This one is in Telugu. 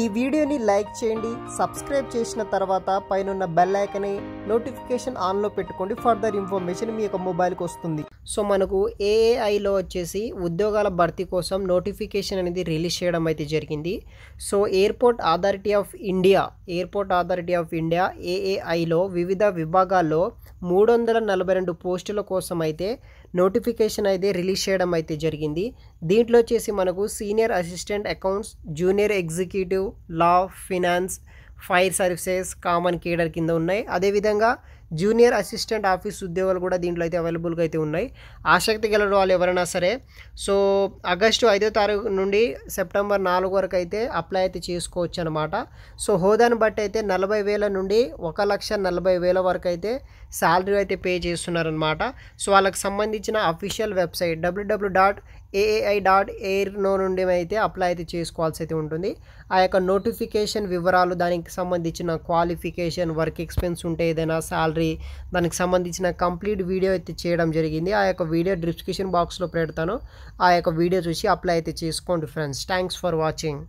ఈ వీడియోని లైక్ చేయండి సబ్స్క్రైబ్ చేసిన తర్వాత పైన బెల్ ఐకన్ నోటిఫికేషన్ ఆన్లో పెట్టుకోండి ఫర్దర్ ఇన్ఫర్మేషన్ మీ యొక్క మొబైల్కి వస్తుంది సో మనకు ఏఏఐలో వచ్చేసి ఉద్యోగాల భర్తీ కోసం నోటిఫికేషన్ అనేది రిలీజ్ చేయడం అయితే జరిగింది so airport authority of India airport authority of India ఏఏఐలో వివిధ విభాగాల్లో మూడు వందల నలభై రెండు పోస్టుల కోసం అయితే నోటిఫికేషన్ అయితే రిలీజ్ చేయడం అయితే జరిగింది దీంట్లో వచ్చేసి మనకు senior assistant accounts junior executive law finance fire services common cadre కింద ఉన్నాయి అదేవిధంగా జూనియర్ అసిస్టెంట్ ఆఫీస్ ఉద్యోగాలు కూడా దీంట్లో అయితే అవైలబుల్గా అయితే ఉన్నాయి ఆసక్తి గల వాళ్ళు ఎవరైనా సరే సో ఆగస్టు ఐదో తారీఖు నుండి సెప్టెంబర్ నాలుగు వరకు అయితే అప్లై అయితే చేసుకోవచ్చు అనమాట సో హోదాను బట్టి అయితే నలభై వేల నుండి ఒక లక్ష నలభై వేల వరకు అయితే శాలరీ అయితే పే చేస్తున్నారనమాట సో వాళ్ళకి సంబంధించిన official website WWW dot AAI dot ఎయిర్నో నుండి అయితే అప్లై అయితే చేసుకోవాల్సి అయితే ఉంటుంది ఆ యొక్క నోటిఫికేషన్ వివరాలు దానికి సంబంధించిన క్వాలిఫికేషన్ వర్క్ ఎక్స్పెన్స్ ఉంటే ఏదైనా శాలరీ హిస్టరీ దానికి సంబంధించిన కంప్లీట్ వీడియో అయితే చేయడం జరిగింది ఆ యొక్క వీడియో డిస్క్రిప్షన్ బాక్స్లో పెడతాను ఆ యొక్క వీడియో చూసి అప్లై అయితే చేసుకోండి ఫ్రెండ్స్ థ్యాంక్స్ ఫర్ వాచింగ్